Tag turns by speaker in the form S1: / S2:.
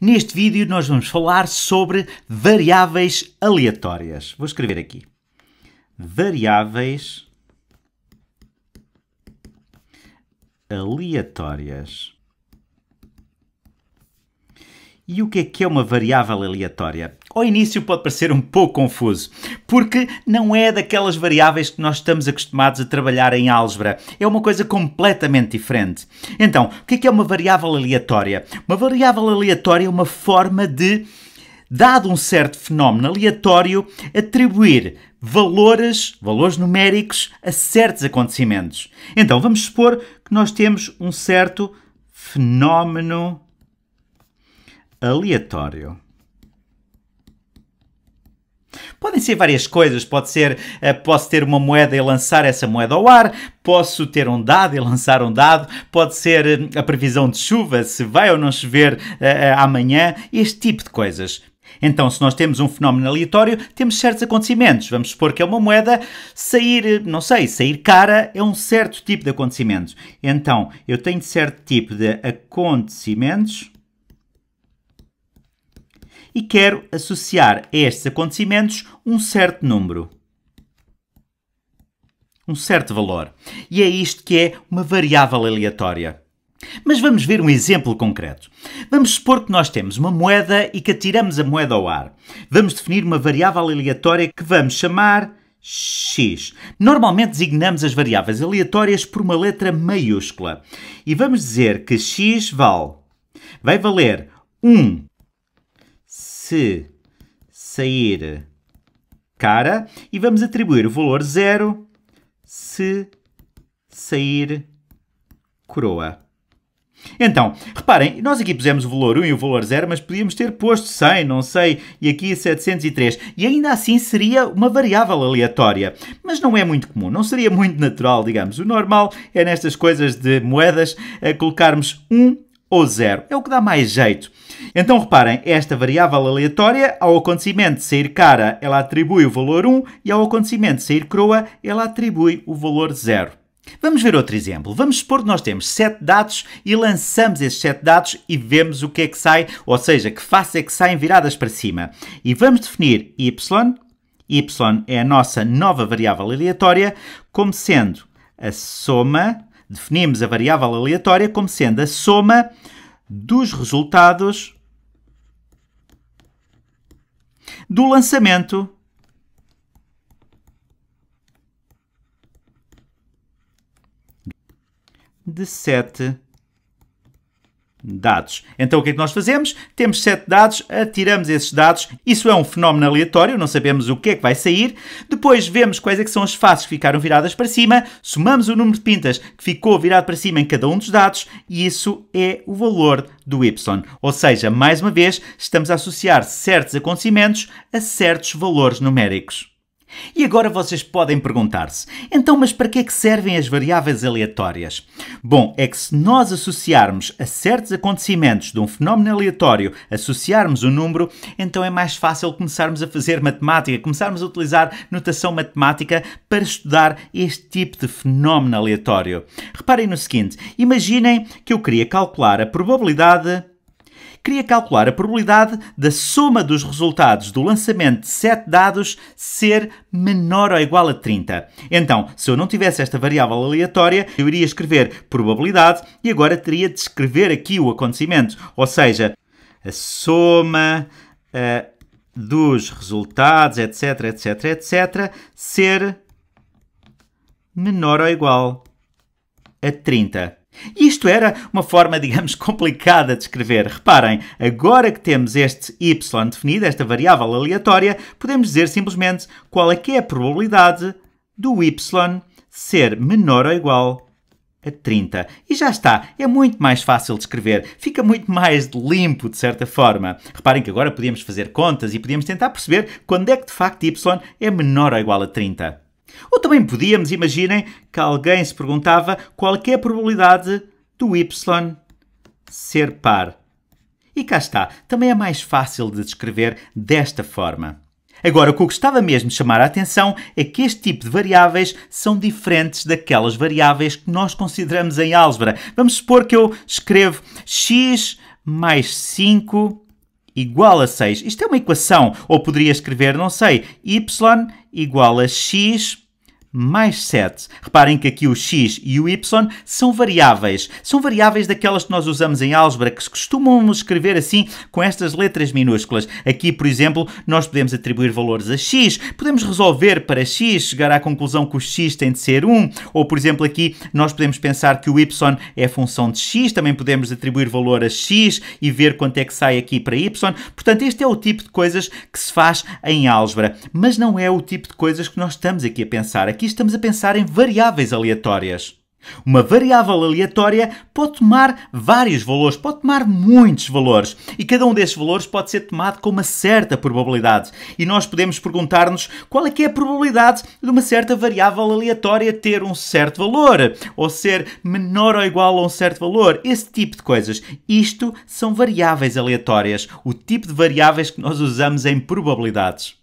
S1: Neste vídeo nós vamos falar sobre variáveis aleatórias. Vou escrever aqui. Variáveis aleatórias. E o que é que é uma variável aleatória? Ao início pode parecer um pouco confuso, porque não é daquelas variáveis que nós estamos acostumados a trabalhar em álgebra. É uma coisa completamente diferente. Então, o que é que é uma variável aleatória? Uma variável aleatória é uma forma de, dado um certo fenómeno aleatório, atribuir valores, valores numéricos a certos acontecimentos. Então, vamos supor que nós temos um certo fenómeno aleatório. Podem ser várias coisas. Pode ser, eh, posso ter uma moeda e lançar essa moeda ao ar. Posso ter um dado e lançar um dado. Pode ser eh, a previsão de chuva, se vai ou não chover uh, amanhã. Este tipo de coisas. Então, se nós temos um fenómeno aleatório, temos certos acontecimentos. Vamos supor que é uma moeda sair, não sei, sair cara é um certo tipo de acontecimento. Então, eu tenho certo tipo de acontecimentos e quero associar a estes acontecimentos um certo número. Um certo valor. E é isto que é uma variável aleatória. Mas vamos ver um exemplo concreto. Vamos supor que nós temos uma moeda e que atiramos a moeda ao ar. Vamos definir uma variável aleatória que vamos chamar x. Normalmente designamos as variáveis aleatórias por uma letra maiúscula. E vamos dizer que x vale. Vai valer 1 se sair cara e vamos atribuir o valor 0 se sair coroa. Então, reparem, nós aqui pusemos o valor 1 e o valor 0, mas podíamos ter posto 100, não sei, e aqui 703. E ainda assim seria uma variável aleatória. Mas não é muito comum, não seria muito natural, digamos. O normal é nestas coisas de moedas eh, colocarmos 1 ou zero. É o que dá mais jeito. Então reparem, esta variável aleatória, ao acontecimento de sair cara, ela atribui o valor 1 e ao acontecimento de sair croa, ela atribui o valor 0. Vamos ver outro exemplo. Vamos supor que nós temos 7 dados e lançamos esses 7 dados e vemos o que é que sai, ou seja, que face é que saem viradas para cima. E vamos definir y, y é a nossa nova variável aleatória, como sendo a soma Definimos a variável aleatória como sendo a soma dos resultados do lançamento de sete dados. Então o que é que nós fazemos? Temos sete dados, atiramos esses dados. Isso é um fenómeno aleatório, não sabemos o que é que vai sair. Depois vemos quais é que são as faces que ficaram viradas para cima, somamos o número de pintas que ficou virado para cima em cada um dos dados e isso é o valor do Y. Ou seja, mais uma vez, estamos a associar certos acontecimentos a certos valores numéricos. E agora vocês podem perguntar-se: então, mas para que é que servem as variáveis aleatórias? Bom, é que se nós associarmos a certos acontecimentos de um fenómeno aleatório, associarmos o um número, então é mais fácil começarmos a fazer matemática, começarmos a utilizar notação matemática para estudar este tipo de fenómeno aleatório. Reparem no seguinte: imaginem que eu queria calcular a probabilidade queria calcular a probabilidade da soma dos resultados do lançamento de 7 dados ser menor ou igual a 30. Então, se eu não tivesse esta variável aleatória, eu iria escrever probabilidade e agora teria de escrever aqui o acontecimento, ou seja, a soma uh, dos resultados, etc, etc, etc, ser menor ou igual a 30. E isto era uma forma, digamos, complicada de escrever. Reparem, agora que temos este y definido, esta variável aleatória, podemos dizer simplesmente qual é que é a probabilidade do y ser menor ou igual a 30. E já está, é muito mais fácil de escrever, fica muito mais limpo de certa forma. Reparem que agora podíamos fazer contas e podíamos tentar perceber quando é que de facto y é menor ou igual a 30. Ou também podíamos, imaginem, que alguém se perguntava qual é a probabilidade do y ser par. E cá está, também é mais fácil de descrever desta forma. Agora, o que eu gostava mesmo de chamar a atenção é que este tipo de variáveis são diferentes daquelas variáveis que nós consideramos em álgebra. Vamos supor que eu escrevo x mais 5 igual a 6. Isto é uma equação, ou poderia escrever, não sei, y igual a x mais 7. Reparem que aqui o x e o y são variáveis. São variáveis daquelas que nós usamos em álgebra, que se costumam escrever assim com estas letras minúsculas. Aqui, por exemplo, nós podemos atribuir valores a x, podemos resolver para x, chegar à conclusão que o x tem de ser 1, ou, por exemplo, aqui nós podemos pensar que o y é função de x, também podemos atribuir valor a x e ver quanto é que sai aqui para y. Portanto, este é o tipo de coisas que se faz em álgebra, mas não é o tipo de coisas que nós estamos aqui a pensar aqui estamos a pensar em variáveis aleatórias. Uma variável aleatória pode tomar vários valores, pode tomar muitos valores, e cada um desses valores pode ser tomado com uma certa probabilidade. E nós podemos perguntar-nos qual é que é a probabilidade de uma certa variável aleatória ter um certo valor, ou ser menor ou igual a um certo valor, esse tipo de coisas. Isto são variáveis aleatórias, o tipo de variáveis que nós usamos em probabilidades.